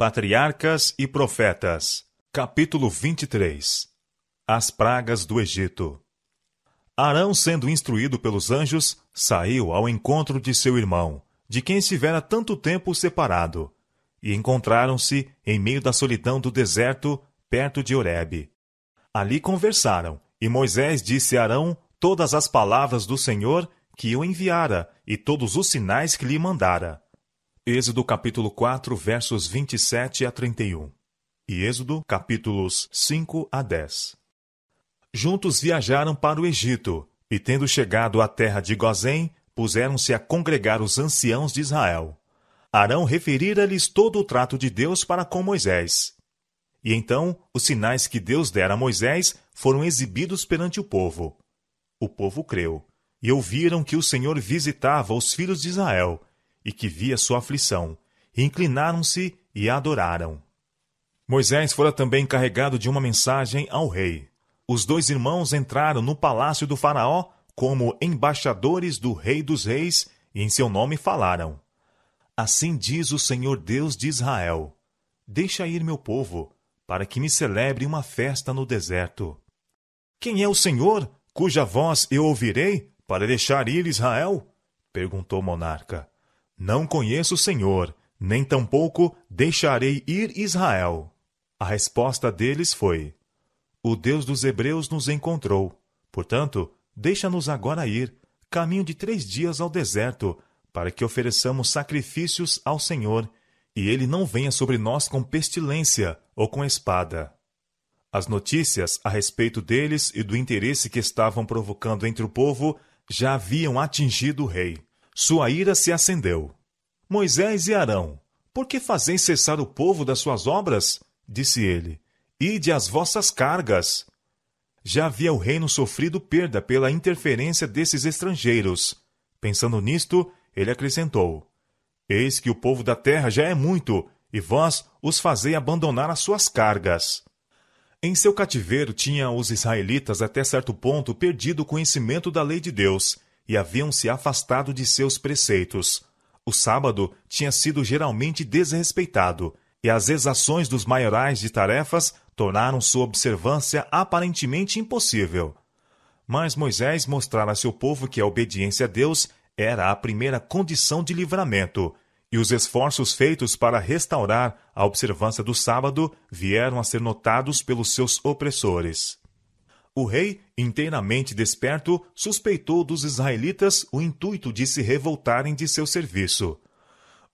Patriarcas e Profetas, capítulo 23 As pragas do Egito. Arão, sendo instruído pelos anjos, saiu ao encontro de seu irmão, de quem estivera tanto tempo separado, e encontraram-se em meio da solidão do deserto, perto de Horebe. Ali conversaram, e Moisés disse a Arão todas as palavras do Senhor que o enviara e todos os sinais que lhe mandara. Êxodo capítulo 4, versos 27 a 31. E Êxodo capítulos 5 a 10. Juntos viajaram para o Egito, e tendo chegado à terra de Gozém, puseram-se a congregar os anciãos de Israel. Arão referira-lhes todo o trato de Deus para com Moisés. E então os sinais que Deus dera a Moisés foram exibidos perante o povo. O povo creu, e ouviram que o Senhor visitava os filhos de Israel, e que via sua aflição, e inclinaram-se e adoraram. Moisés fora também carregado de uma mensagem ao rei. Os dois irmãos entraram no palácio do Faraó como embaixadores do Rei dos Reis e em seu nome falaram: Assim diz o Senhor Deus de Israel: Deixa ir meu povo, para que me celebre uma festa no deserto. Quem é o Senhor, cuja voz eu ouvirei, para deixar ir Israel? perguntou o monarca. Não conheço o Senhor, nem tampouco deixarei ir Israel. A resposta deles foi: O Deus dos Hebreus nos encontrou. Portanto, deixa-nos agora ir, caminho de três dias ao deserto, para que ofereçamos sacrifícios ao Senhor, e ele não venha sobre nós com pestilência ou com espada. As notícias a respeito deles e do interesse que estavam provocando entre o povo já haviam atingido o rei. Sua ira se acendeu. Moisés e Arão, por que fazeis cessar o povo das suas obras? Disse ele. Ide às vossas cargas. Já havia o reino sofrido perda pela interferência desses estrangeiros. Pensando nisto, ele acrescentou: Eis que o povo da terra já é muito, e vós os fazei abandonar as suas cargas. Em seu cativeiro tinha os israelitas até certo ponto perdido o conhecimento da lei de Deus e haviam se afastado de seus preceitos. O sábado tinha sido geralmente desrespeitado, e as exações dos maiorais de tarefas tornaram sua observância aparentemente impossível. Mas Moisés mostrara a seu povo que a obediência a Deus era a primeira condição de livramento, e os esforços feitos para restaurar a observância do sábado vieram a ser notados pelos seus opressores. O rei, inteiramente desperto, suspeitou dos israelitas o intuito de se revoltarem de seu serviço.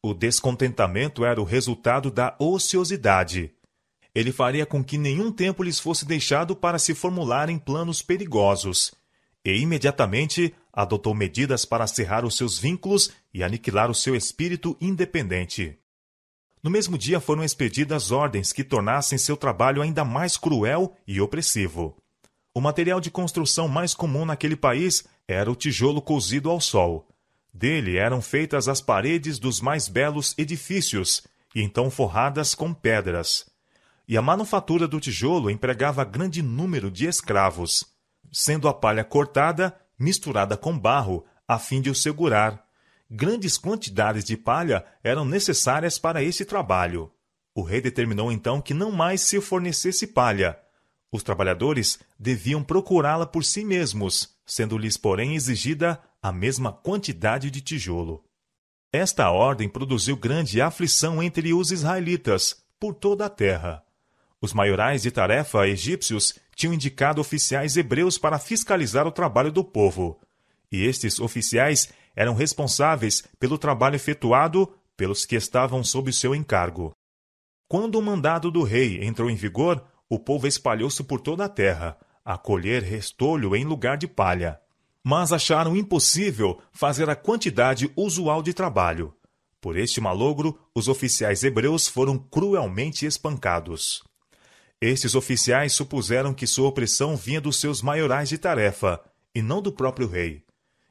O descontentamento era o resultado da ociosidade. Ele faria com que nenhum tempo lhes fosse deixado para se formularem planos perigosos. E imediatamente adotou medidas para acerrar os seus vínculos e aniquilar o seu espírito independente. No mesmo dia foram expedidas ordens que tornassem seu trabalho ainda mais cruel e opressivo. O material de construção mais comum naquele país era o tijolo cozido ao sol. Dele eram feitas as paredes dos mais belos edifícios, e então forradas com pedras. E a manufatura do tijolo empregava grande número de escravos, sendo a palha cortada, misturada com barro, a fim de o segurar. Grandes quantidades de palha eram necessárias para esse trabalho. O rei determinou então que não mais se fornecesse palha, os trabalhadores deviam procurá-la por si mesmos, sendo-lhes, porém, exigida a mesma quantidade de tijolo. Esta ordem produziu grande aflição entre os israelitas por toda a terra. Os maiorais de tarefa egípcios tinham indicado oficiais hebreus para fiscalizar o trabalho do povo, e estes oficiais eram responsáveis pelo trabalho efetuado pelos que estavam sob seu encargo. Quando o mandado do rei entrou em vigor, o povo espalhou-se por toda a terra, a colher restolho em lugar de palha. Mas acharam impossível fazer a quantidade usual de trabalho. Por este malogro, os oficiais hebreus foram cruelmente espancados. Estes oficiais supuseram que sua opressão vinha dos seus maiorais de tarefa, e não do próprio rei.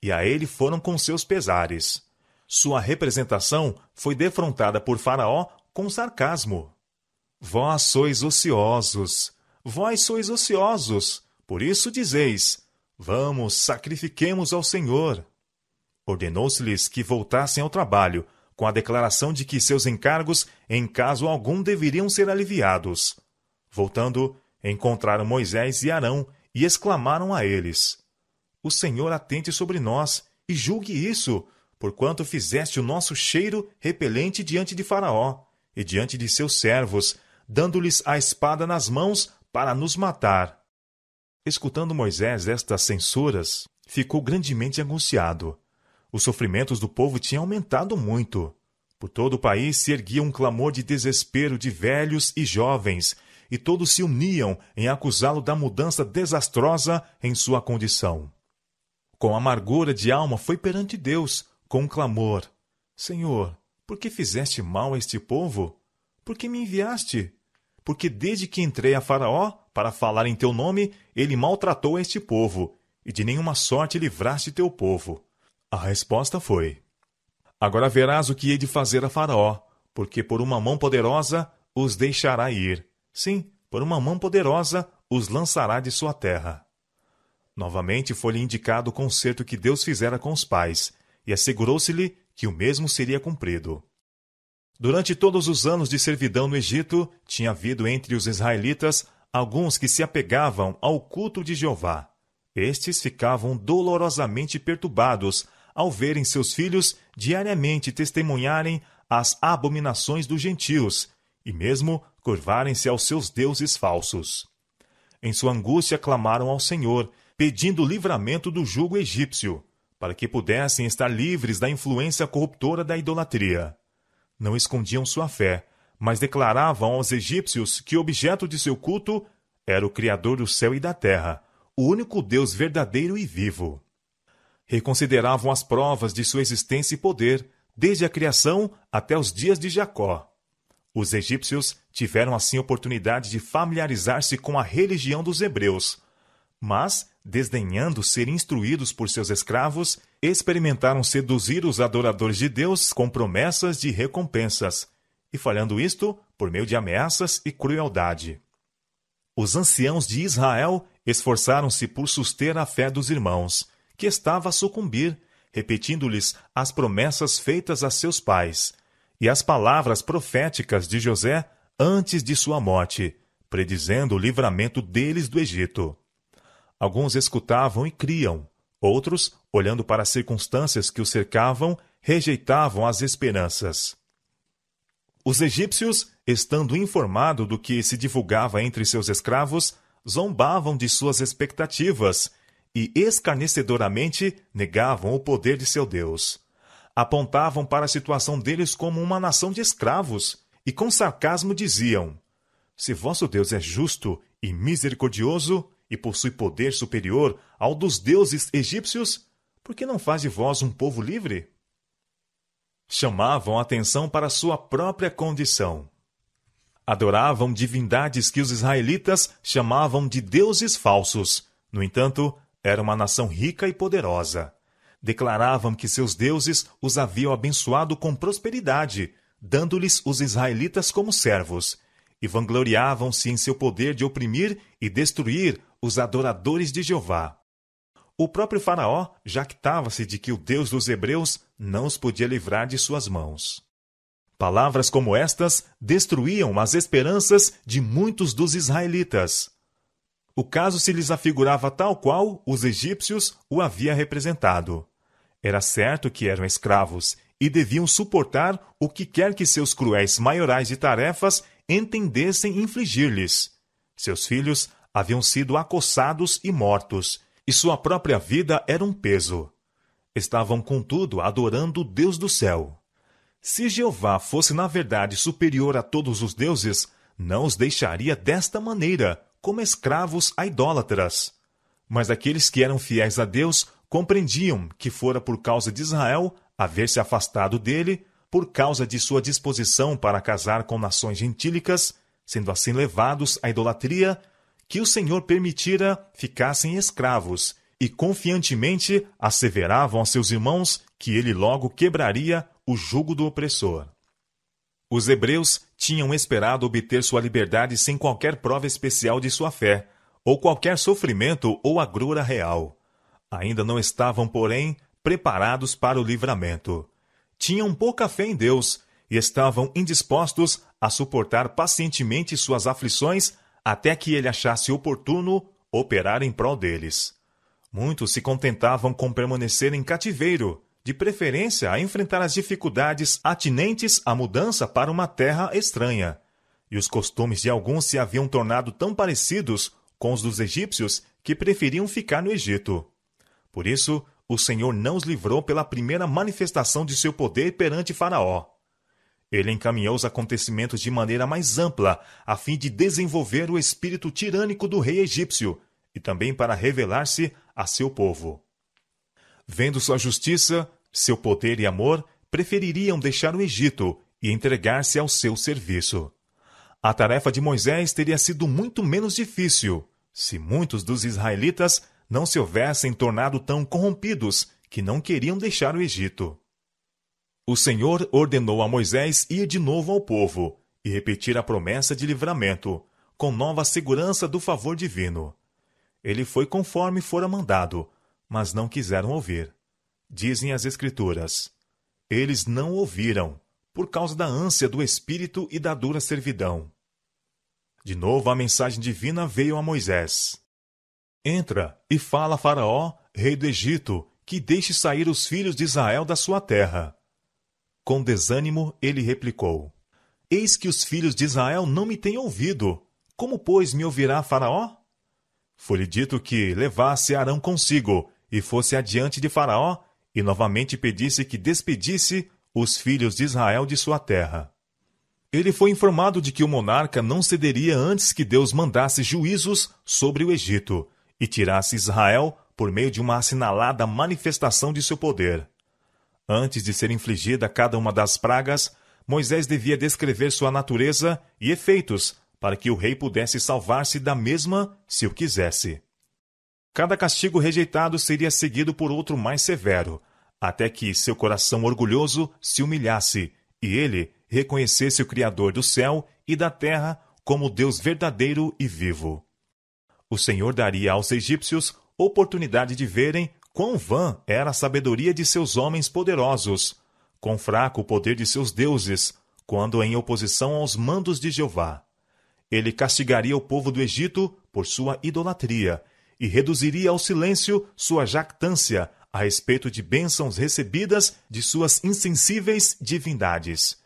E a ele foram com seus pesares. Sua representação foi defrontada por Faraó com sarcasmo. Vós sois ociosos, vós sois ociosos, por isso dizeis: Vamos, sacrifiquemos ao Senhor. Ordenou-se-lhes que voltassem ao trabalho, com a declaração de que seus encargos, em caso algum, deveriam ser aliviados. Voltando, encontraram Moisés e Arão e exclamaram a eles: O Senhor atente sobre nós e julgue isso, porquanto fizeste o nosso cheiro repelente diante de Faraó e diante de seus servos, dando-lhes a espada nas mãos para nos matar. Escutando Moisés estas censuras, ficou grandemente angustiado. Os sofrimentos do povo tinham aumentado muito. Por todo o país se erguia um clamor de desespero de velhos e jovens, e todos se uniam em acusá-lo da mudança desastrosa em sua condição. Com amargura de alma foi perante Deus, com um clamor: Senhor, por que fizeste mal a este povo? Por que me enviaste? porque desde que entrei a Faraó para falar em teu nome, ele maltratou este povo, e de nenhuma sorte livraste teu povo. A resposta foi: Agora verás o que hei de fazer a Faraó, porque por uma mão poderosa os deixará ir. Sim, por uma mão poderosa os lançará de sua terra. Novamente foi-lhe indicado o concerto que Deus fizera com os pais, e assegurou-se-lhe que o mesmo seria cumprido. Durante todos os anos de servidão no Egito, tinha havido entre os israelitas alguns que se apegavam ao culto de Jeová. Estes ficavam dolorosamente perturbados ao verem seus filhos diariamente testemunharem as abominações dos gentios e mesmo curvarem-se aos seus deuses falsos. Em sua angústia clamaram ao Senhor, pedindo livramento do jugo egípcio, para que pudessem estar livres da influência corruptora da idolatria. Não escondiam sua fé, mas declaravam aos egípcios que o objeto de seu culto era o Criador do céu e da terra, o único Deus verdadeiro e vivo. Reconsideravam as provas de sua existência e poder, desde a criação até os dias de Jacó. Os egípcios tiveram assim oportunidade de familiarizar-se com a religião dos hebreus, mas desdenhando ser instruídos por seus escravos, experimentaram seduzir os adoradores de Deus com promessas de recompensas, e falhando isto por meio de ameaças e crueldade. Os anciãos de Israel esforçaram-se por suster a fé dos irmãos, que estava a sucumbir, repetindo-lhes as promessas feitas a seus pais e as palavras proféticas de José antes de sua morte, predizendo o livramento deles do Egito. Alguns escutavam e criam, outros, olhando para as circunstâncias que o cercavam, rejeitavam as esperanças. Os egípcios, estando informados do que se divulgava entre seus escravos, zombavam de suas expectativas e escarnecedoramente negavam o poder de seu Deus. Apontavam para a situação deles como uma nação de escravos e com sarcasmo diziam: Se vosso Deus é justo e misericordioso, e possui poder superior ao dos deuses egípcios, por que não faz de vós um povo livre? Chamavam atenção para sua própria condição. Adoravam divindades que os israelitas chamavam de deuses falsos. No entanto, era uma nação rica e poderosa. Declaravam que seus deuses os haviam abençoado com prosperidade, dando-lhes os israelitas como servos, e vangloriavam-se em seu poder de oprimir e destruir os adoradores de Jeová. O próprio Faraó jactava-se de que o Deus dos Hebreus não os podia livrar de suas mãos. Palavras como estas destruíam as esperanças de muitos dos israelitas. O caso se lhes afigurava tal qual os egípcios o havia representado. Era certo que eram escravos e deviam suportar o que quer que seus cruéis maiorais de tarefas entendessem infligir-lhes. Seus filhos haviam sido acossados e mortos, e sua própria vida era um peso. Estavam, contudo, adorando o Deus do céu. Se Jeová fosse na verdade superior a todos os deuses, não os deixaria desta maneira, como escravos a idólatras. Mas aqueles que eram fiéis a Deus compreendiam que fora por causa de Israel haver se afastado dele por causa de sua disposição para casar com nações gentílicas, sendo assim levados à idolatria, que o Senhor permitira ficassem escravos, e confiantemente asseveravam a seus irmãos que ele logo quebraria o jugo do opressor. Os hebreus tinham esperado obter sua liberdade sem qualquer prova especial de sua fé, ou qualquer sofrimento ou agrura real. Ainda não estavam, porém, preparados para o livramento tinham pouca fé em Deus e estavam indispostos a suportar pacientemente suas aflições até que ele achasse oportuno operar em prol deles. Muitos se contentavam com permanecer em cativeiro, de preferência a enfrentar as dificuldades atinentes à mudança para uma terra estranha. E os costumes de alguns se haviam tornado tão parecidos com os dos egípcios que preferiam ficar no Egito. Por isso, o Senhor não os livrou pela primeira manifestação de seu poder perante Faraó. Ele encaminhou os acontecimentos de maneira mais ampla, a fim de desenvolver o espírito tirânico do rei egípcio e também para revelar-se a seu povo. Vendo sua justiça, seu poder e amor, prefeririam deixar o Egito e entregar-se ao seu serviço. A tarefa de Moisés teria sido muito menos difícil se muitos dos israelitas não se houvessem tornado tão corrompidos que não queriam deixar o Egito. O Senhor ordenou a Moisés ir de novo ao povo e repetir a promessa de livramento, com nova segurança do favor divino. Ele foi conforme fora mandado, mas não quiseram ouvir. Dizem as Escrituras: Eles não ouviram, por causa da ânsia do espírito e da dura servidão. De novo a mensagem divina veio a Moisés. Entra e fala a Faraó, rei do Egito, que deixe sair os filhos de Israel da sua terra. Com desânimo, ele replicou: Eis que os filhos de Israel não me têm ouvido. Como, pois, me ouvirá Faraó? Foi-lhe dito que levasse Arão consigo e fosse adiante de Faraó, e novamente pedisse que despedisse os filhos de Israel de sua terra. Ele foi informado de que o monarca não cederia antes que Deus mandasse juízos sobre o Egito, e tirasse Israel por meio de uma assinalada manifestação de seu poder. Antes de ser infligida cada uma das pragas, Moisés devia descrever sua natureza e efeitos para que o rei pudesse salvar-se da mesma se o quisesse. Cada castigo rejeitado seria seguido por outro mais severo, até que seu coração orgulhoso se humilhasse e ele reconhecesse o Criador do céu e da terra como Deus verdadeiro e vivo o Senhor daria aos egípcios oportunidade de verem quão vã era a sabedoria de seus homens poderosos, quão fraco o poder de seus deuses, quando em oposição aos mandos de Jeová. Ele castigaria o povo do Egito por sua idolatria e reduziria ao silêncio sua jactância a respeito de bênçãos recebidas de suas insensíveis divindades.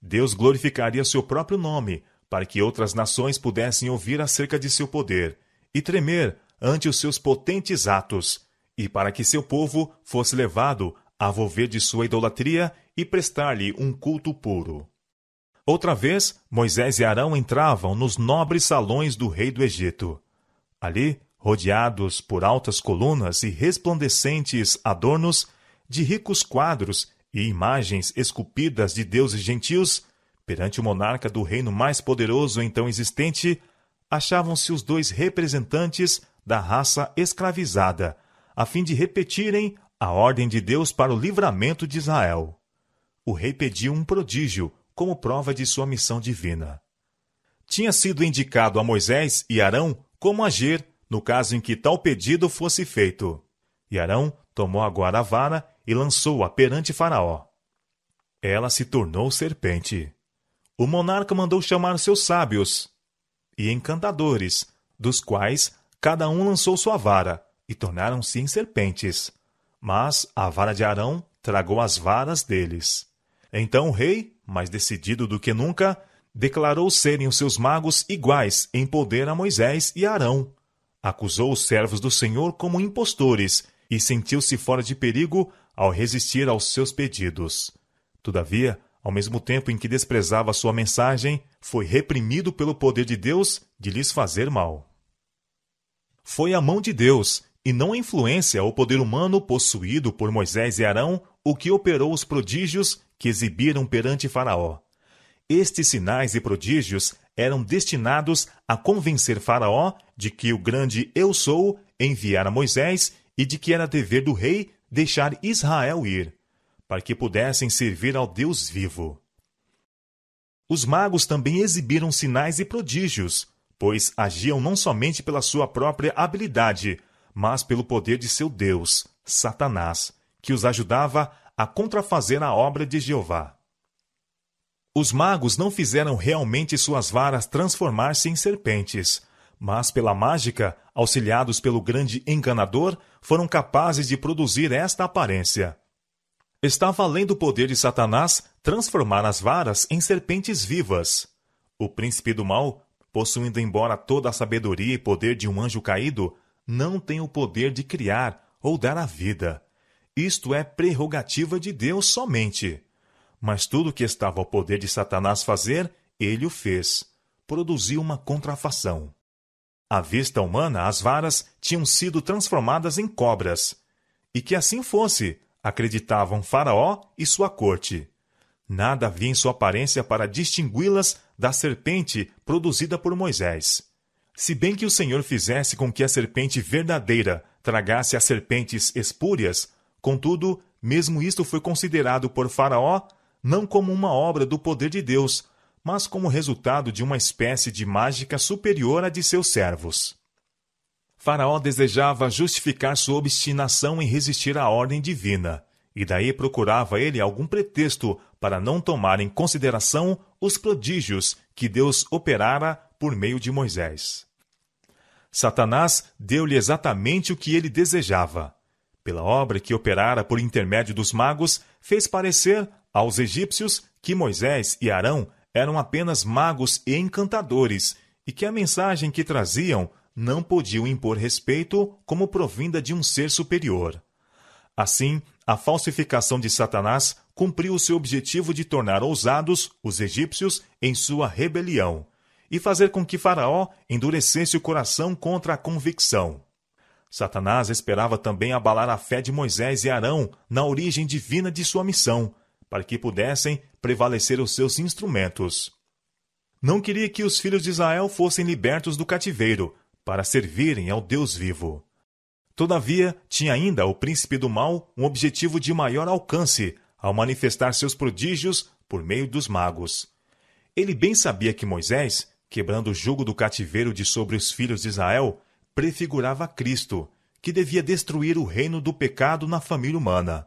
Deus glorificaria seu próprio nome para que outras nações pudessem ouvir acerca de seu poder e tremer ante os seus potentes atos, e para que seu povo fosse levado a volver de sua idolatria e prestar-lhe um culto puro. Outra vez, Moisés e Arão entravam nos nobres salões do rei do Egito. Ali, rodeados por altas colunas e resplandecentes adornos, de ricos quadros e imagens esculpidas de deuses gentios, perante o monarca do reino mais poderoso então existente, achavam-se os dois representantes da raça escravizada, a fim de repetirem a ordem de Deus para o livramento de Israel. O rei pediu um prodígio como prova de sua missão divina. Tinha sido indicado a Moisés e Arão como agir no caso em que tal pedido fosse feito. E Arão tomou agora a vara e lançou-a perante Faraó. Ela se tornou serpente. O monarca mandou chamar seus sábios, e encantadores, dos quais cada um lançou sua vara, e tornaram-se em serpentes. Mas a vara de Arão tragou as varas deles. Então o rei, mais decidido do que nunca, declarou serem os seus magos iguais em poder a Moisés e Arão. Acusou os servos do Senhor como impostores e sentiu-se fora de perigo ao resistir aos seus pedidos. Todavia, ao mesmo tempo em que desprezava sua mensagem, foi reprimido pelo poder de Deus de lhes fazer mal. Foi a mão de Deus, e não a influência ou poder humano possuído por Moisés e Arão, o que operou os prodígios que exibiram perante Faraó. Estes sinais e prodígios eram destinados a convencer Faraó de que o grande Eu Sou enviara Moisés e de que era dever do rei deixar Israel ir para que pudessem servir ao Deus vivo. Os magos também exibiram sinais e prodígios, pois agiam não somente pela sua própria habilidade, mas pelo poder de seu Deus, Satanás, que os ajudava a contrafazer a obra de Jeová. Os magos não fizeram realmente suas varas transformar-se em serpentes, mas pela mágica, auxiliados pelo grande enganador, foram capazes de produzir esta aparência está valendo o poder de Satanás transformar as varas em serpentes vivas. O príncipe do mal, possuindo embora toda a sabedoria e poder de um anjo caído, não tem o poder de criar ou dar a vida. Isto é prerrogativa de Deus somente. Mas tudo o que estava ao poder de Satanás fazer, ele o fez. Produziu uma contrafação. À vista humana, as varas tinham sido transformadas em cobras. E que assim fosse, acreditavam Faraó e sua corte. Nada havia em sua aparência para distingui-las da serpente produzida por Moisés. Se bem que o Senhor fizesse com que a serpente verdadeira tragasse as serpentes espúrias, contudo, mesmo isto foi considerado por Faraó não como uma obra do poder de Deus, mas como resultado de uma espécie de mágica superior à de seus servos. Faraó desejava justificar sua obstinação em resistir à ordem divina, e daí procurava ele algum pretexto para não tomar em consideração os prodígios que Deus operara por meio de Moisés. Satanás deu-lhe exatamente o que ele desejava. Pela obra que operara por intermédio dos magos, fez parecer aos egípcios que Moisés e Arão eram apenas magos e encantadores e que a mensagem que traziam não podiam impor respeito como provinda de um ser superior. Assim, a falsificação de Satanás cumpriu o seu objetivo de tornar ousados os egípcios em sua rebelião e fazer com que Faraó endurecesse o coração contra a convicção. Satanás esperava também abalar a fé de Moisés e Arão na origem divina de sua missão, para que pudessem prevalecer os seus instrumentos. Não queria que os filhos de Israel fossem libertos do cativeiro, para servirem ao Deus vivo. Todavia, tinha ainda o príncipe do mal um objetivo de maior alcance ao manifestar seus prodígios por meio dos magos. Ele bem sabia que Moisés, quebrando o jugo do cativeiro de sobre os filhos de Israel, prefigurava Cristo, que devia destruir o reino do pecado na família humana.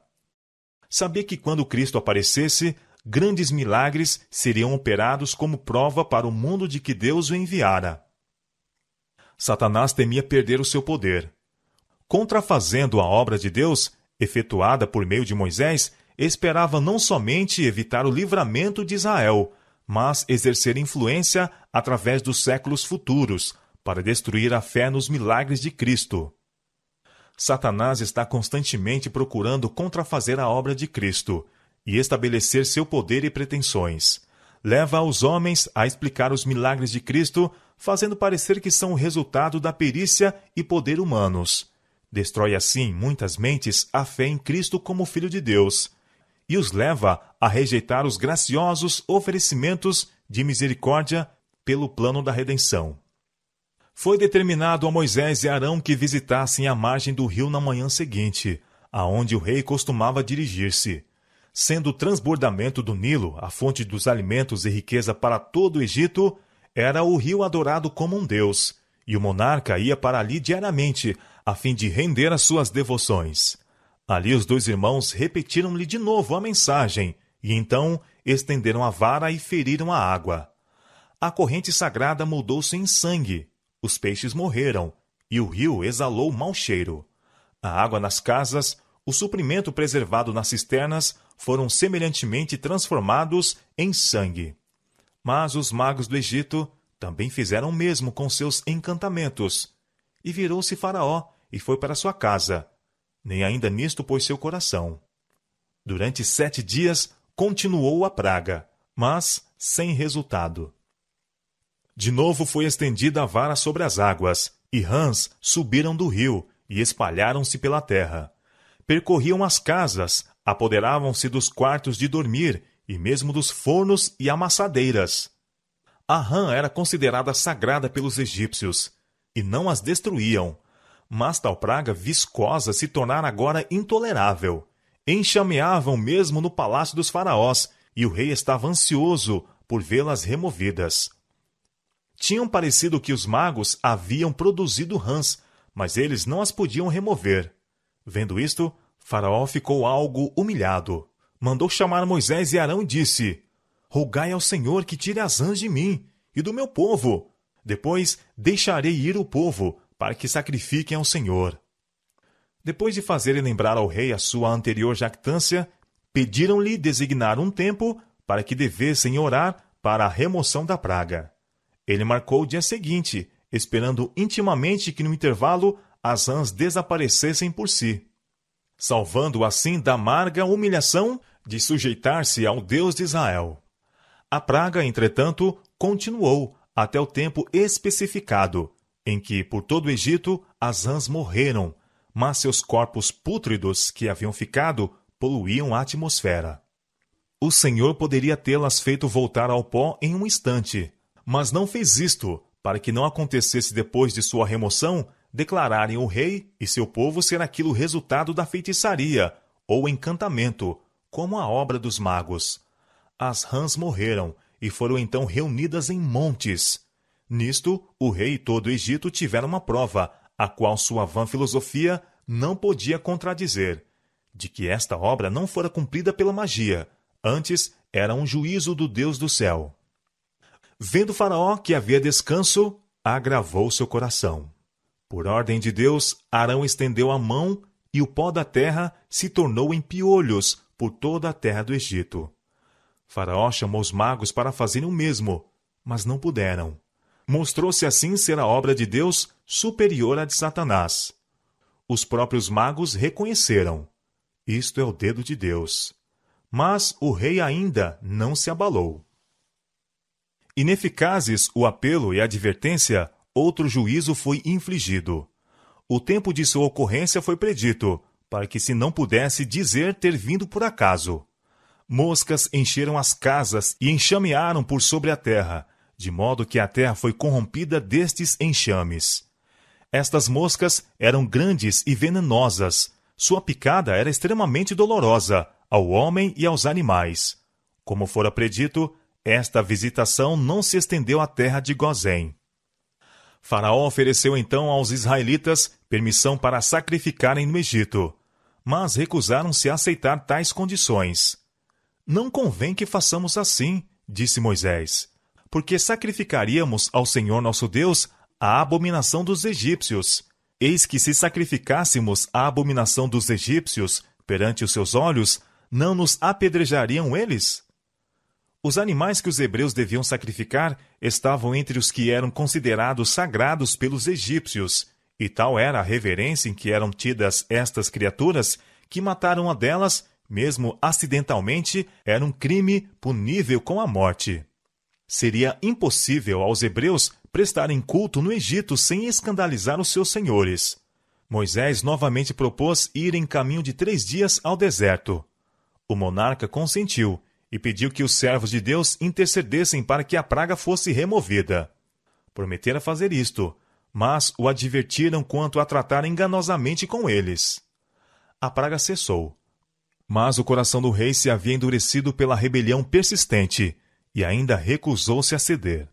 Sabia que quando Cristo aparecesse, grandes milagres seriam operados como prova para o mundo de que Deus o enviara. Satanás temia perder o seu poder. Contrafazendo a obra de Deus, efetuada por meio de Moisés, esperava não somente evitar o livramento de Israel, mas exercer influência através dos séculos futuros para destruir a fé nos milagres de Cristo. Satanás está constantemente procurando contrafazer a obra de Cristo e estabelecer seu poder e pretensões leva os homens a explicar os milagres de Cristo, fazendo parecer que são o resultado da perícia e poder humanos. Destrói assim muitas mentes a fé em Cristo como Filho de Deus e os leva a rejeitar os graciosos oferecimentos de misericórdia pelo plano da redenção. Foi determinado a Moisés e Arão que visitassem a margem do rio na manhã seguinte, aonde o rei costumava dirigir-se sendo o transbordamento do Nilo a fonte dos alimentos e riqueza para todo o Egito, era o rio adorado como um deus, e o monarca ia para ali diariamente, a fim de render as suas devoções. Ali os dois irmãos repetiram-lhe de novo a mensagem, e então estenderam a vara e feriram a água. A corrente sagrada mudou-se em sangue, os peixes morreram, e o rio exalou mau cheiro. A água nas casas, o suprimento preservado nas cisternas, foram semelhantemente transformados em sangue. Mas os magos do Egito também fizeram o mesmo com seus encantamentos. E virou-se Faraó e foi para sua casa. Nem ainda nisto pôs seu coração. Durante sete dias continuou a praga, mas sem resultado. De novo foi estendida a vara sobre as águas, e rãs subiram do rio e espalharam-se pela terra. Percorriam as casas, Apoderavam-se dos quartos de dormir e mesmo dos fornos e amassadeiras. A rã era considerada sagrada pelos egípcios, e não as destruíam, mas tal praga viscosa se tornara agora intolerável. Enxameavam mesmo no palácio dos faraós, e o rei estava ansioso por vê-las removidas. Tinham parecido que os magos haviam produzido rãs, mas eles não as podiam remover. Vendo isto, Faraó ficou algo humilhado. Mandou chamar Moisés e Arão e disse: Rogai ao Senhor que tire as rãs de mim e do meu povo. Depois deixarei ir o povo, para que sacrifiquem ao Senhor. Depois de fazerem lembrar ao rei a sua anterior jactância, pediram-lhe designar um tempo para que devessem orar para a remoção da praga. Ele marcou o dia seguinte, esperando intimamente que no intervalo as rãs desaparecessem por si salvando assim da amarga humilhação de sujeitar-se ao Deus de Israel. A praga, entretanto, continuou até o tempo especificado, em que, por todo o Egito, as rãs morreram, mas seus corpos pútridos que haviam ficado poluíam a atmosfera. O Senhor poderia tê-las feito voltar ao pó em um instante, mas não fez isto para que não acontecesse depois de sua remoção declararem o rei e seu povo ser aquilo resultado da feitiçaria ou encantamento, como a obra dos magos. As rãs morreram e foram então reunidas em montes. Nisto, o rei e todo o Egito tiveram uma prova, a qual sua vã filosofia não podia contradizer, de que esta obra não fora cumprida pela magia, antes era um juízo do Deus do céu. Vendo Faraó que havia descanso, agravou seu coração. Por ordem de Deus, Arão estendeu a mão e o pó da terra se tornou em piolhos por toda a terra do Egito. Faraó chamou os magos para fazerem o mesmo, mas não puderam. Mostrou-se assim ser a obra de Deus superior à de Satanás. Os próprios magos reconheceram: isto é o dedo de Deus. Mas o rei ainda não se abalou. Ineficazes o apelo e a advertência, outro juízo foi infligido. O tempo de sua ocorrência foi predito, para que se não pudesse dizer ter vindo por acaso. Moscas encheram as casas e enxamearam por sobre a terra, de modo que a terra foi corrompida destes enxames. Estas moscas eram grandes e venenosas. Sua picada era extremamente dolorosa ao homem e aos animais. Como fora predito, esta visitação não se estendeu à terra de Gozém. Faraó ofereceu então aos israelitas permissão para sacrificarem no Egito, mas recusaram-se a aceitar tais condições. Não convém que façamos assim, disse Moisés, porque sacrificaríamos ao Senhor nosso Deus a abominação dos egípcios. Eis que se sacrificássemos a abominação dos egípcios perante os seus olhos, não nos apedrejariam eles? Os animais que os hebreus deviam sacrificar estavam entre os que eram considerados sagrados pelos egípcios, e tal era a reverência em que eram tidas estas criaturas que matar uma delas, mesmo acidentalmente, era um crime punível com a morte. Seria impossível aos hebreus prestarem culto no Egito sem escandalizar os seus senhores. Moisés novamente propôs ir em caminho de três dias ao deserto. O monarca consentiu e pediu que os servos de Deus intercedessem para que a praga fosse removida. Prometera fazer isto, mas o advertiram quanto a tratar enganosamente com eles. A praga cessou. Mas o coração do rei se havia endurecido pela rebelião persistente e ainda recusou-se a ceder.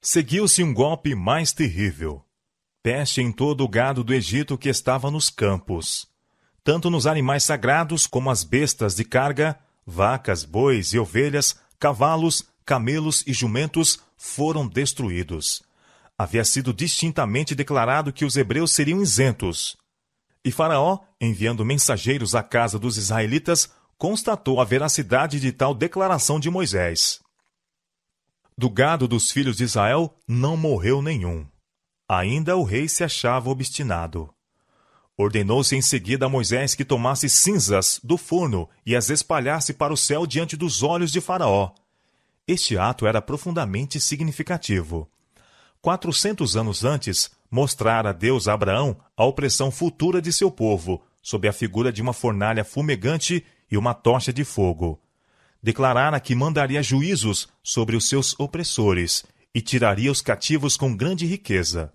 Seguiu-se um golpe mais terrível. Peste em todo o gado do Egito que estava nos campos. Tanto nos animais sagrados como as bestas de carga Vacas, bois e ovelhas, cavalos, camelos e jumentos foram destruídos. Havia sido distintamente declarado que os hebreus seriam isentos. E Faraó, enviando mensageiros à casa dos israelitas, constatou a veracidade de tal declaração de Moisés. Do gado dos filhos de Israel não morreu nenhum. Ainda o rei se achava obstinado. Ordenou-se em seguida a Moisés que tomasse cinzas do forno e as espalhasse para o céu diante dos olhos de Faraó. Este ato era profundamente significativo. Quatrocentos anos antes, mostrara Deus a Abraão a opressão futura de seu povo, sob a figura de uma fornalha fumegante e uma tocha de fogo. Declarara que mandaria juízos sobre os seus opressores e tiraria os cativos com grande riqueza.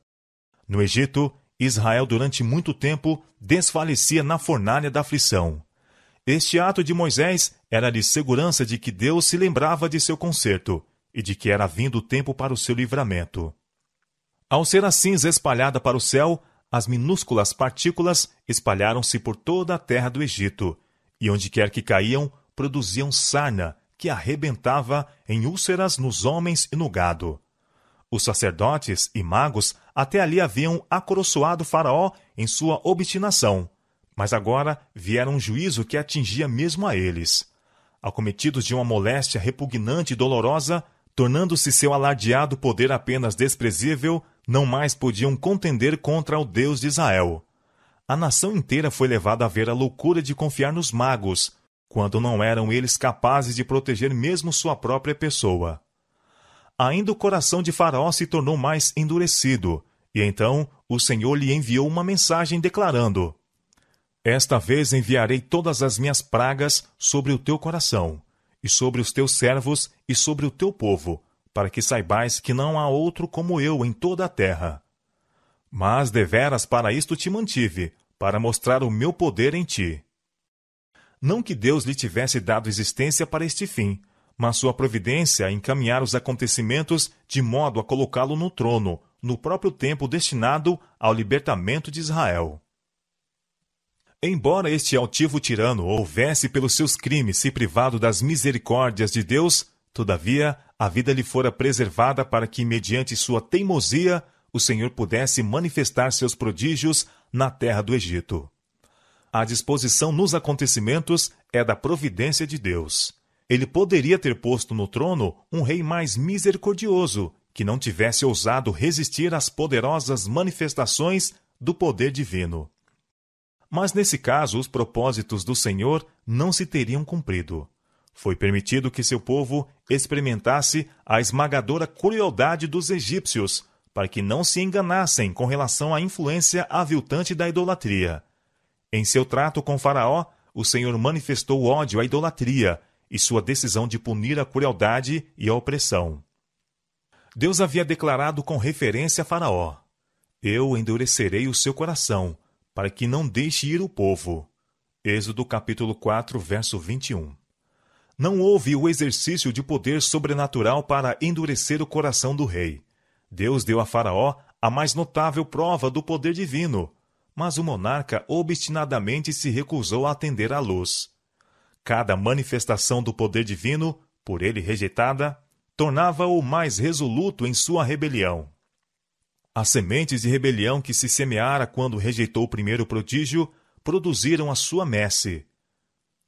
No Egito, Israel, durante muito tempo, desfalecia na fornalha da aflição. Este ato de Moisés era-lhe segurança de que Deus se lembrava de seu conserto e de que era vindo o tempo para o seu livramento. Ao ser a cinza espalhada para o céu, as minúsculas partículas espalharam-se por toda a terra do Egito, e onde quer que caíam, produziam sarna que arrebentava em úlceras nos homens e no gado. Os sacerdotes e magos até ali haviam acoroçoado Faraó em sua obstinação, mas agora vieram um juízo que atingia mesmo a eles. Acometidos de uma moléstia repugnante e dolorosa, tornando-se seu alardeado poder apenas desprezível, não mais podiam contender contra o Deus de Israel. A nação inteira foi levada a ver a loucura de confiar nos magos, quando não eram eles capazes de proteger mesmo sua própria pessoa ainda o coração de Faraó se tornou mais endurecido, e então o Senhor lhe enviou uma mensagem declarando: Esta vez enviarei todas as minhas pragas sobre o teu coração, e sobre os teus servos e sobre o teu povo, para que saibais que não há outro como eu em toda a terra. Mas deveras para isto te mantive, para mostrar o meu poder em ti. Não que Deus lhe tivesse dado existência para este fim, mas sua providência é encaminhar os acontecimentos de modo a colocá-lo no trono, no próprio tempo destinado ao libertamento de Israel. Embora este altivo tirano houvesse pelos seus crimes se privado das misericórdias de Deus, todavia a vida lhe fora preservada para que, mediante sua teimosia, o Senhor pudesse manifestar seus prodígios na terra do Egito. A disposição nos acontecimentos é da providência de Deus. Ele poderia ter posto no trono um rei mais misericordioso, que não tivesse ousado resistir às poderosas manifestações do poder divino. Mas nesse caso, os propósitos do Senhor não se teriam cumprido. Foi permitido que seu povo experimentasse a esmagadora crueldade dos egípcios, para que não se enganassem com relação à influência aviltante da idolatria. Em seu trato com Faraó, o Senhor manifestou ódio à idolatria e sua decisão de punir a crueldade e a opressão. Deus havia declarado com referência a Faraó: Eu endurecerei o seu coração, para que não deixe ir o povo. Êxodo capítulo 4, verso 21. Não houve o exercício de poder sobrenatural para endurecer o coração do rei. Deus deu a Faraó a mais notável prova do poder divino, mas o monarca obstinadamente se recusou a atender à luz. Cada manifestação do poder divino, por ele rejeitada, tornava-o mais resoluto em sua rebelião. As sementes de rebelião que se semeara quando rejeitou o primeiro prodígio produziram a sua messe.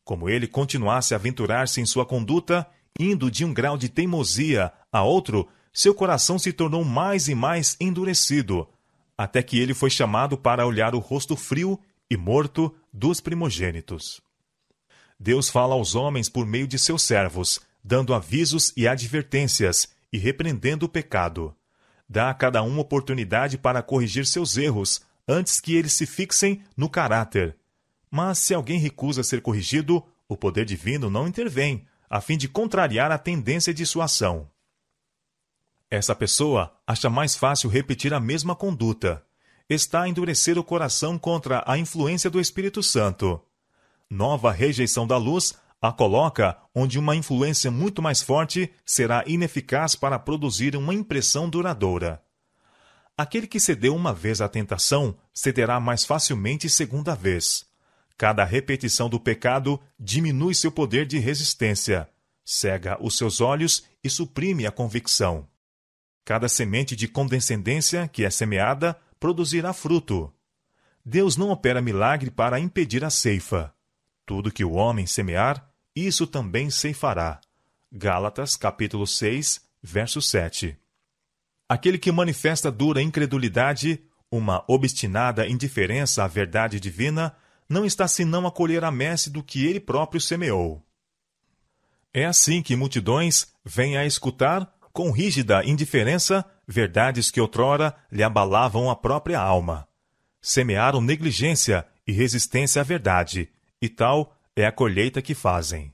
Como ele continuasse a aventurar-se em sua conduta, indo de um grau de teimosia a outro, seu coração se tornou mais e mais endurecido, até que ele foi chamado para olhar o rosto frio e morto dos primogênitos. Deus fala aos homens por meio de seus servos, dando avisos e advertências e repreendendo o pecado. Dá a cada um oportunidade para corrigir seus erros antes que eles se fixem no caráter. Mas se alguém recusa ser corrigido, o poder divino não intervém, a fim de contrariar a tendência de sua ação. Essa pessoa acha mais fácil repetir a mesma conduta. Está a endurecer o coração contra a influência do Espírito Santo nova rejeição da luz a coloca onde uma influência muito mais forte será ineficaz para produzir uma impressão duradoura. Aquele que cedeu uma vez à tentação cederá mais facilmente segunda vez. Cada repetição do pecado diminui seu poder de resistência, cega os seus olhos e suprime a convicção. Cada semente de condescendência que é semeada produzirá fruto. Deus não opera milagre para impedir a ceifa. Tudo que o homem semear, isso também ceifará. Gálatas capítulo 6, verso 7. Aquele que manifesta dura incredulidade, uma obstinada indiferença à verdade divina, não está senão a colher a messe do que ele próprio semeou. É assim que multidões vêm a escutar, com rígida indiferença, verdades que outrora lhe abalavam a própria alma. Semearam negligência e resistência à verdade, e tal é a colheita que fazem.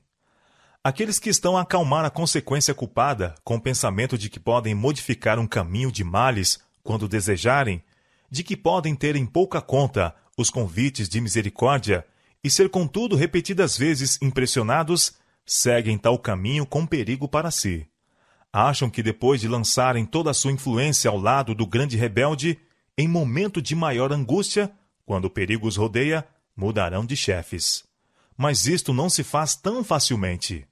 Aqueles que estão a acalmar a consequência culpada com o pensamento de que podem modificar um caminho de males quando desejarem, de que podem ter em pouca conta os convites de misericórdia e ser contudo repetidas vezes impressionados, seguem tal caminho com perigo para si. Acham que depois de lançarem toda a sua influência ao lado do grande rebelde, em momento de maior angústia, quando o perigo os rodeia, mudarão de chefes. Mas isto não se faz tão facilmente.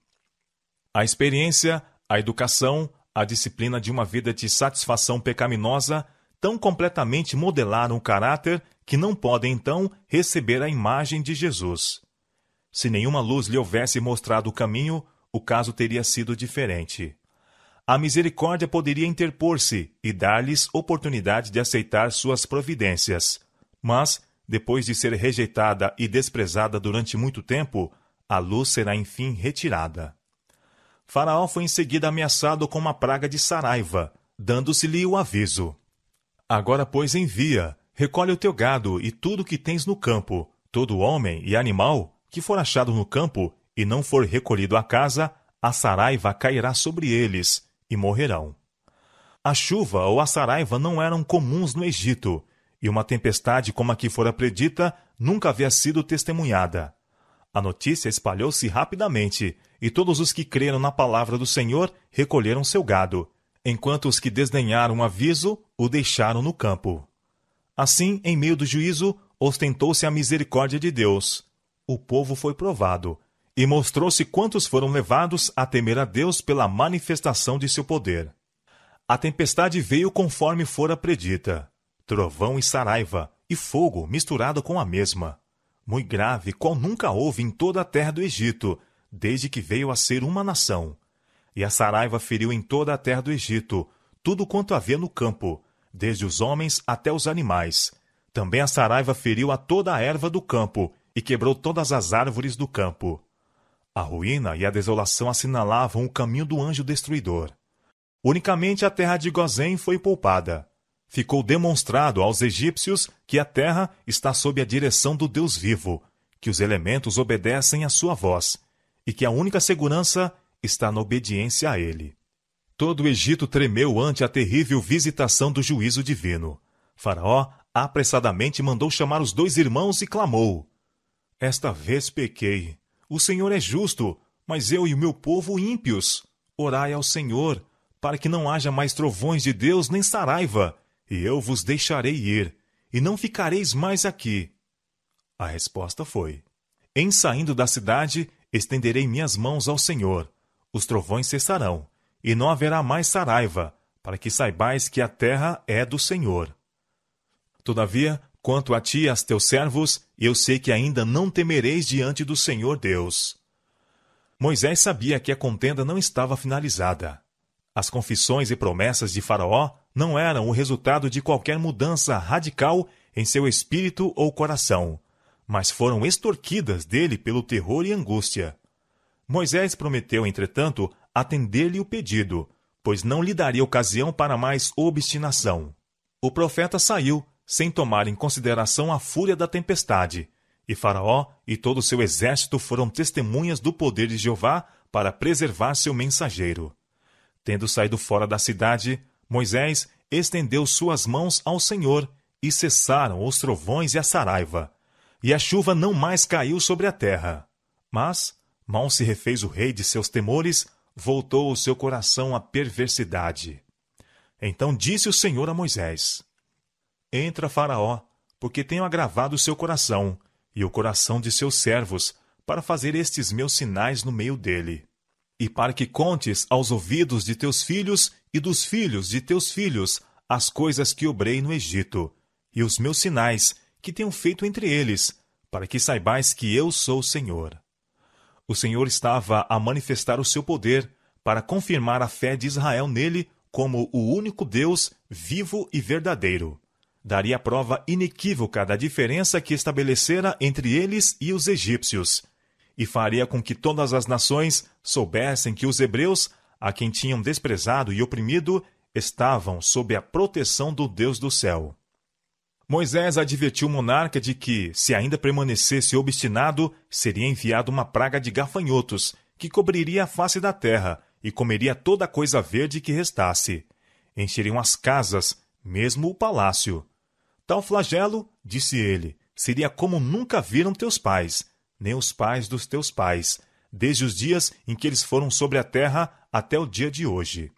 A experiência, a educação, a disciplina de uma vida de satisfação pecaminosa tão completamente modelaram o caráter que não podem então receber a imagem de Jesus. Se nenhuma luz lhe houvesse mostrado o caminho, o caso teria sido diferente. A misericórdia poderia interpor-se e dar-lhes oportunidade de aceitar suas providências, mas depois de ser rejeitada e desprezada durante muito tempo, a luz será enfim retirada. Faraó foi em seguida ameaçado com uma praga de saraiva, dando-se-lhe o aviso: Agora, pois, envia, recolhe o teu gado e tudo que tens no campo, todo homem e animal que for achado no campo e não for recolhido à casa, a saraiva cairá sobre eles e morrerão. A chuva ou a saraiva não eram comuns no Egito, e uma tempestade como a que fora predita nunca havia sido testemunhada. A notícia espalhou-se rapidamente, e todos os que creram na palavra do Senhor recolheram seu gado, enquanto os que desdenharam o aviso o deixaram no campo. Assim, em meio do juízo, ostentou-se a misericórdia de Deus. O povo foi provado, e mostrou-se quantos foram levados a temer a Deus pela manifestação de seu poder. A tempestade veio conforme fora predita trovão e saraiva, e fogo misturado com a mesma. Muito grave, qual nunca houve em toda a terra do Egito, desde que veio a ser uma nação. E a saraiva feriu em toda a terra do Egito, tudo quanto havia no campo, desde os homens até os animais. Também a saraiva feriu a toda a erva do campo, e quebrou todas as árvores do campo. A ruína e a desolação assinalavam o caminho do anjo destruidor. Unicamente a terra de Gozém foi poupada, ficou demonstrado aos egípcios que a terra está sob a direção do Deus vivo, que os elementos obedecem à sua voz e que a única segurança está na obediência a ele. Todo o Egito tremeu ante a terrível visitação do juízo divino. Faraó apressadamente mandou chamar os dois irmãos e clamou: Esta vez pequei. O Senhor é justo, mas eu e o meu povo ímpios. Orai ao Senhor, para que não haja mais trovões de Deus nem saraiva, e eu vos deixarei ir, e não ficareis mais aqui. A resposta foi: Em saindo da cidade, estenderei minhas mãos ao Senhor, os trovões cessarão, e não haverá mais saraiva, para que saibais que a terra é do Senhor. Todavia, quanto a ti e aos teus servos, eu sei que ainda não temereis diante do Senhor Deus. Moisés sabia que a contenda não estava finalizada. As confissões e promessas de Faraó não eram o resultado de qualquer mudança radical em seu espírito ou coração, mas foram extorquidas dele pelo terror e angústia. Moisés prometeu, entretanto, atender-lhe o pedido, pois não lhe daria ocasião para mais obstinação. O profeta saiu, sem tomar em consideração a fúria da tempestade, e Faraó e todo o seu exército foram testemunhas do poder de Jeová para preservar seu mensageiro. Tendo saído fora da cidade, Moisés estendeu suas mãos ao Senhor, e cessaram os trovões e a saraiva. E a chuva não mais caiu sobre a terra. Mas, mal se refez o rei de seus temores, voltou o seu coração à perversidade. Então disse o Senhor a Moisés: Entra, Faraó, porque tenho agravado o seu coração, e o coração de seus servos, para fazer estes meus sinais no meio dele e para que contes aos ouvidos de teus filhos e dos filhos de teus filhos as coisas que obrei no Egito, e os meus sinais que tenho feito entre eles, para que saibais que eu sou o Senhor. O Senhor estava a manifestar o seu poder para confirmar a fé de Israel nele como o único Deus vivo e verdadeiro. Daria prova inequívoca da diferença que estabelecera entre eles e os egípcios e faria com que todas as nações soubessem que os hebreus, a quem tinham desprezado e oprimido, estavam sob a proteção do Deus do céu. Moisés advertiu o monarca de que, se ainda permanecesse obstinado, seria enviado uma praga de gafanhotos, que cobriria a face da terra e comeria toda a coisa verde que restasse. Encheriam as casas, mesmo o palácio. Tal flagelo, disse ele, seria como nunca viram teus pais, nem os pais dos teus pais, desde os dias em que eles foram sobre a terra até o dia de hoje.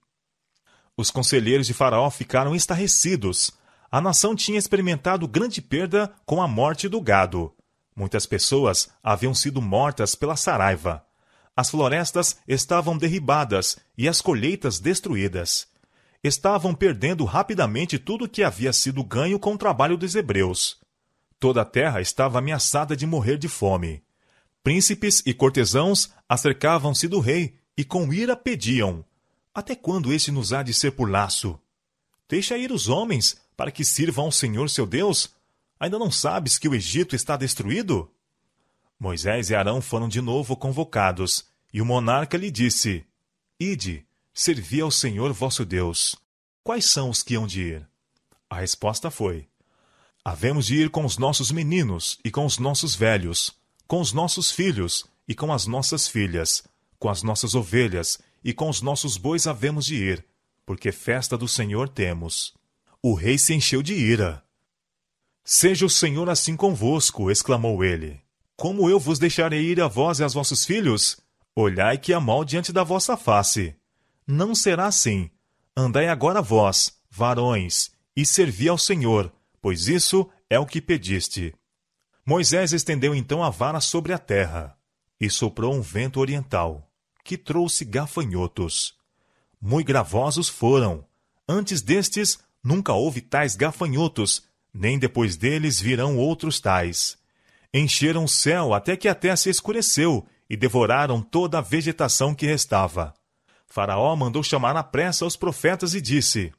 Os conselheiros de Faraó ficaram estarrecidos. A nação tinha experimentado grande perda com a morte do gado. Muitas pessoas haviam sido mortas pela saraiva. As florestas estavam derribadas e as colheitas destruídas. Estavam perdendo rapidamente tudo que havia sido ganho com o trabalho dos hebreus. Toda a terra estava ameaçada de morrer de fome. Príncipes e cortesãos acercavam-se do rei e com ira pediam: Até quando esse nos há de ser por laço? Deixa ir os homens para que sirvam ao Senhor seu Deus? Ainda não sabes que o Egito está destruído? Moisés e Arão foram de novo convocados, e o monarca lhe disse: Ide, servi ao Senhor vosso Deus. Quais são os que hão de ir? A resposta foi: Havemos de ir com os nossos meninos e com os nossos velhos com os nossos filhos e com as nossas filhas, com as nossas ovelhas e com os nossos bois havemos de ir, porque festa do Senhor temos. O rei se encheu de ira. Seja o Senhor assim convosco, exclamou ele. Como eu vos deixarei ir a vós e aos vossos filhos? Olhai que há mal diante da vossa face. Não será assim. Andai agora vós, varões, e servi ao Senhor, pois isso é o que pediste. Moisés estendeu então a vara sobre a terra, e soprou um vento oriental, que trouxe gafanhotos. Muito gravosos foram. Antes destes, nunca houve tais gafanhotos, nem depois deles virão outros tais. Encheram o céu até que a terra se escureceu e devoraram toda a vegetação que restava. Faraó mandou chamar à pressa os profetas e disse: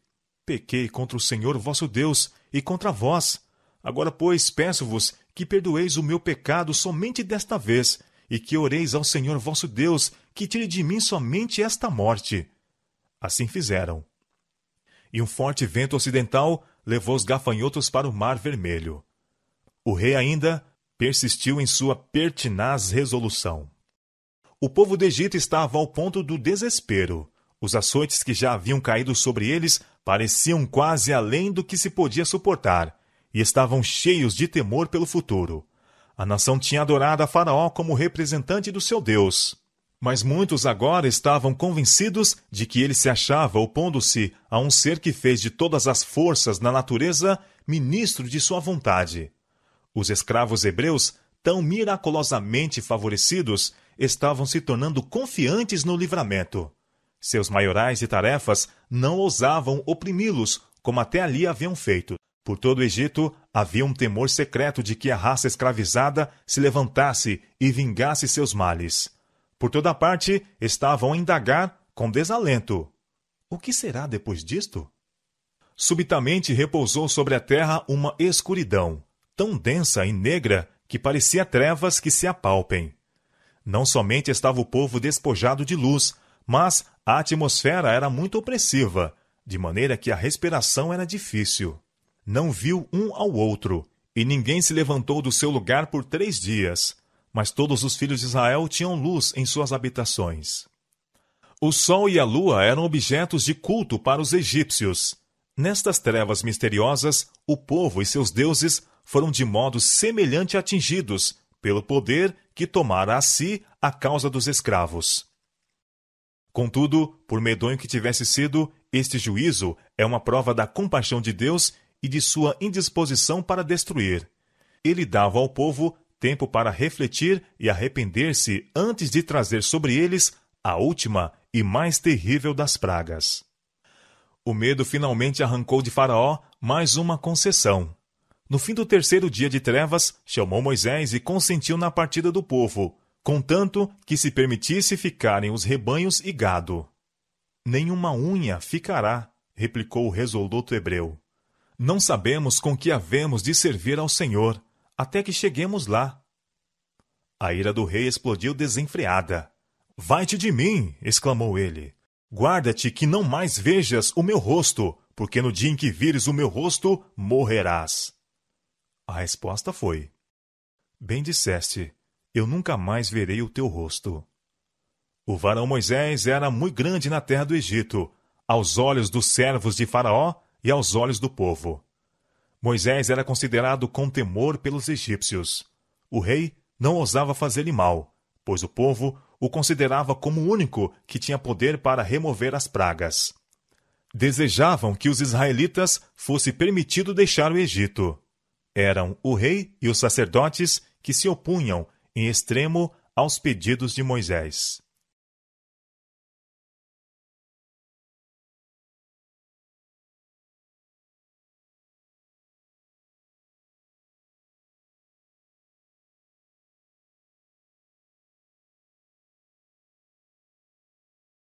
Pequei contra o Senhor vosso Deus e contra vós. Agora, pois, peço-vos que perdoeis o meu pecado somente desta vez, e que oreis ao Senhor vosso Deus, que tire de mim somente esta morte. Assim fizeram. E um forte vento ocidental levou os gafanhotos para o Mar Vermelho. O rei ainda persistiu em sua pertinaz resolução. O povo do Egito estava ao ponto do desespero. Os açoites que já haviam caído sobre eles pareciam quase além do que se podia suportar, e estavam cheios de temor pelo futuro. A nação tinha adorado a Faraó como representante do seu Deus. Mas muitos agora estavam convencidos de que ele se achava opondo-se a um ser que fez de todas as forças na natureza ministro de sua vontade. Os escravos hebreus, tão miraculosamente favorecidos, estavam se tornando confiantes no livramento. Seus maiorais e tarefas não ousavam oprimi-los como até ali haviam feito. Por todo o Egito havia um temor secreto de que a raça escravizada se levantasse e vingasse seus males. Por toda parte estavam a indagar com desalento: O que será depois disto? Subitamente repousou sobre a terra uma escuridão, tão densa e negra que parecia trevas que se apalpem. Não somente estava o povo despojado de luz, mas a atmosfera era muito opressiva, de maneira que a respiração era difícil não viu um ao outro, e ninguém se levantou do seu lugar por três dias. Mas todos os filhos de Israel tinham luz em suas habitações. O sol e a lua eram objetos de culto para os egípcios. Nestas trevas misteriosas, o povo e seus deuses foram de modo semelhante atingidos pelo poder que tomara a si a causa dos escravos. Contudo, por medonho que tivesse sido, este juízo é uma prova da compaixão de Deus e de sua indisposição para destruir. Ele dava ao povo tempo para refletir e arrepender-se antes de trazer sobre eles a última e mais terrível das pragas. O medo finalmente arrancou de Faraó mais uma concessão. No fim do terceiro dia de trevas, chamou Moisés e consentiu na partida do povo, contanto que se permitisse ficarem os rebanhos e gado. Nenhuma unha ficará, replicou o resoluto hebreu. Não sabemos com que havemos de servir ao Senhor, até que cheguemos lá. A ira do rei explodiu desenfreada. Vai-te de mim! exclamou ele. Guarda-te que não mais vejas o meu rosto, porque no dia em que vires o meu rosto, morrerás. A resposta foi: Bem disseste, eu nunca mais verei o teu rosto. O varão Moisés era muito grande na terra do Egito, aos olhos dos servos de Faraó e aos olhos do povo. Moisés era considerado com temor pelos egípcios. O rei não ousava fazer-lhe mal, pois o povo o considerava como o único que tinha poder para remover as pragas. Desejavam que os israelitas fosse permitido deixar o Egito. Eram o rei e os sacerdotes que se opunham, em extremo, aos pedidos de Moisés.